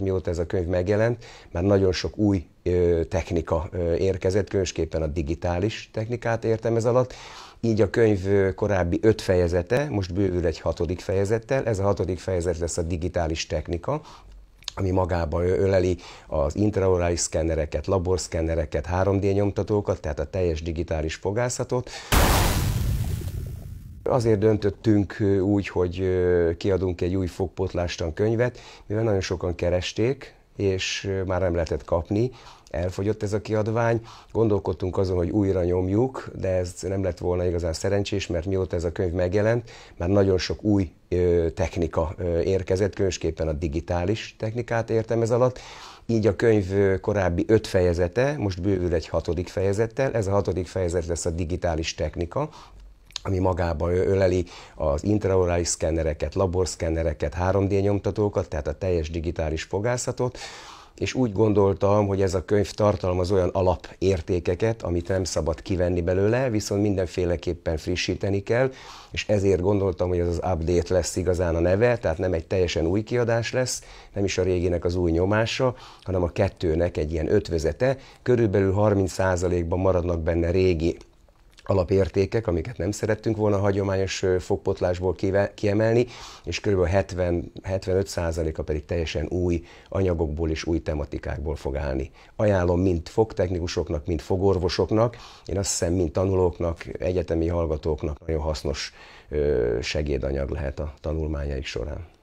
mióta ez a könyv megjelent, már nagyon sok új technika érkezett, különösképpen a digitális technikát értem ez alatt. Így a könyv korábbi öt fejezete, most bővül egy hatodik fejezettel, ez a hatodik fejezet lesz a digitális technika, ami magába öleli az intraorális szkennereket, laborszkennereket, 3D nyomtatókat, tehát a teljes digitális fogászatot. Azért döntöttünk úgy, hogy kiadunk egy új fogpotlástan könyvet, mivel nagyon sokan keresték, és már nem lehetett kapni. Elfogyott ez a kiadvány, gondolkodtunk azon, hogy újra nyomjuk, de ez nem lett volna igazán szerencsés, mert mióta ez a könyv megjelent, már nagyon sok új technika érkezett, különösképpen a digitális technikát értem ez alatt. Így a könyv korábbi öt fejezete, most bővül egy hatodik fejezettel, ez a hatodik fejezet lesz a digitális technika, ami magába öleli az intraorális szkennereket, laborszkennereket, 3D nyomtatókat, tehát a teljes digitális fogászatot, és úgy gondoltam, hogy ez a könyv tartalmaz olyan alapértékeket, amit nem szabad kivenni belőle, viszont mindenféleképpen frissíteni kell, és ezért gondoltam, hogy ez az update lesz igazán a neve, tehát nem egy teljesen új kiadás lesz, nem is a réginek az új nyomása, hanem a kettőnek egy ilyen ötvözete, körülbelül 30%-ban maradnak benne régi alapértékek, amiket nem szerettünk volna hagyományos fogpotlásból kiemelni, és kb. 70-75%-a pedig teljesen új anyagokból és új tematikákból fog állni. Ajánlom mind fogtechnikusoknak, mind fogorvosoknak, én azt hiszem, mind tanulóknak, egyetemi hallgatóknak nagyon hasznos segédanyag lehet a tanulmányaik során.